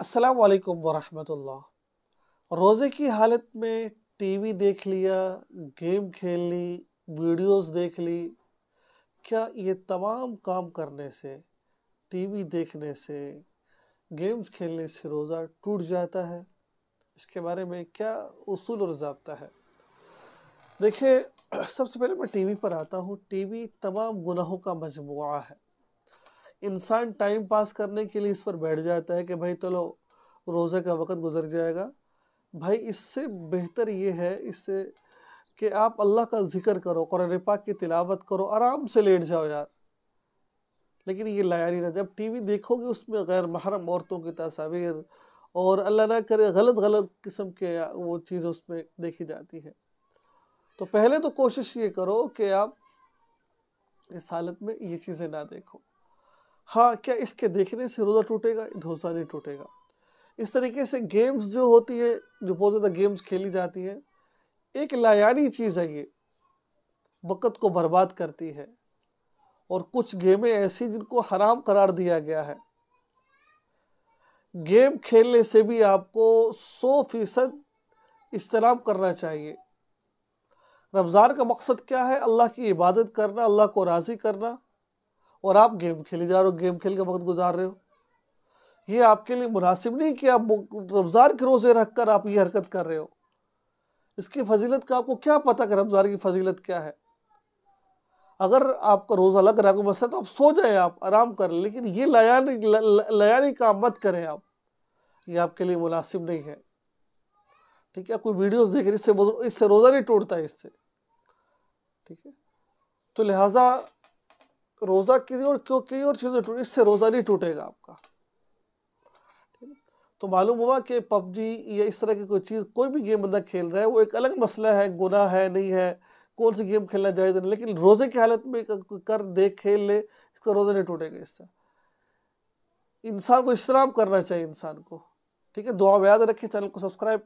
असलकम वरम रोज़े की हालत में टीवी देख लिया गेम खेल ली वीडियोस देख ली क्या ये तमाम काम करने से टीवी देखने से गेम्स खेलने से रोज़ा टूट जाता है इसके बारे में क्या उसूल और जबता है देखिए सबसे पहले मैं टीवी पर आता हूँ टीवी तमाम गुनाहों का मजमू है इंसान टाइम पास करने के लिए इस पर बैठ जाता है कि भाई चलो रोज़े का वक़्त गुजर जाएगा भाई इससे बेहतर ये है इससे कि आप अल्लाह का ज़िक्र करो कुरान पाक की तिलावत करो आराम से लेट जाओ यार लेकिन ये लाया नहीं ना जब वी देखोगे उसमें गैर महरम औरतों की तस्वीर और अल्लाह ना करे गलत गलत किस्म के वो चीज़ उसमें देखी जाती है तो पहले तो कोशिश ये करो कि आप इस हालत में ये चीज़ें ना देखो हाँ क्या इसके देखने से रोज़ा टूटेगा रोज़ा नहीं टूटेगा इस तरीके से गेम्स जो होती है जो बहुत ज़्यादा गेम्स खेली जाती हैं एक लायानी चीज़ है ये वक़्त को बर्बाद करती है और कुछ गेमें ऐसी जिनको हराम करार दिया गया है गेम खेलने से भी आपको सौ फीसद इज्तराम करना चाहिए रमज़ान का मकसद क्या है अल्लाह की इबादत करना अल्लाह को राज़ी करना और आप गेम खेले जा रहे हो गेम खेल का वक्त गुजार रहे हो ये आपके लिए मुनासिब नहीं कि आप रमज़ान के रोज़े रख कर आप ये हरकत कर रहे हो इसकी फजीलत का आपको क्या पता कि रमज़ान की फजीलत क्या है अगर आपका रोज़ा लग रहा है मसला तो आप सो जाए आप आराम करें लेकिन ये लयानी लयानी काम मत करें आप ये आपके लिए मुनासिब नहीं है ठीक है कोई वीडियोस देख रहे इससे इससे रोज़ा नहीं टूटता है इससे ठीक है तो लिहाजा रोज़ा लिए और क्यों लिए और चीज़ें टूटी इससे रोज़ा नहीं टूटेगा आपका तो मालूम हुआ कि पबजी या इस तरह की कोई चीज़ कोई भी गेम बंदा खेल रहा है वो एक अलग मसला है गुना है नहीं है कौन सी गेम खेलना जायज़ नहीं लेकिन रोज़े की हालत में कर दे खेल ले इसका रोज़ा नहीं टूटेगा इससे इंसान को इश्राम करना चाहिए इंसान को ठीक है दुआ याद रखें चैनल को सब्सक्राइब